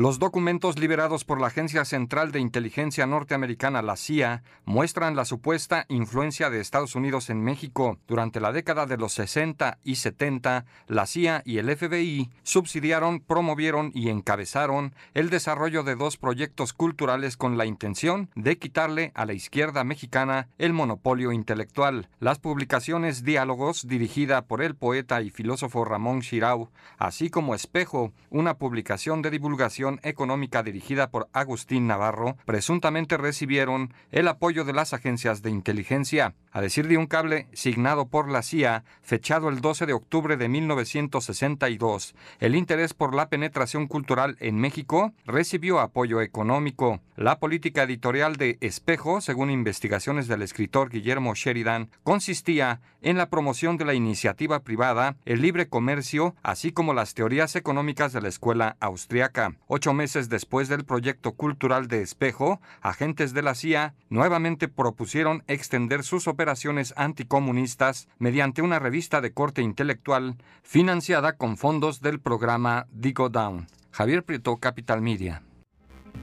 Los documentos liberados por la Agencia Central de Inteligencia Norteamericana, la CIA, muestran la supuesta influencia de Estados Unidos en México. Durante la década de los 60 y 70, la CIA y el FBI subsidiaron, promovieron y encabezaron el desarrollo de dos proyectos culturales con la intención de quitarle a la izquierda mexicana el monopolio intelectual. Las publicaciones Diálogos, dirigida por el poeta y filósofo Ramón Chirau, así como Espejo, una publicación de divulgación Económica dirigida por Agustín Navarro presuntamente recibieron el apoyo de las agencias de inteligencia. A decir de un cable signado por la CIA, fechado el 12 de octubre de 1962, el interés por la penetración cultural en México recibió apoyo económico. La política editorial de Espejo, según investigaciones del escritor Guillermo Sheridan, consistía en la promoción de la iniciativa privada, el libre comercio, así como las teorías económicas de la escuela austriaca. Ocho meses después del proyecto cultural de Espejo, agentes de la CIA nuevamente propusieron extender sus operaciones anticomunistas mediante una revista de corte intelectual financiada con fondos del programa Digo Down. Javier Prieto, Capital Media.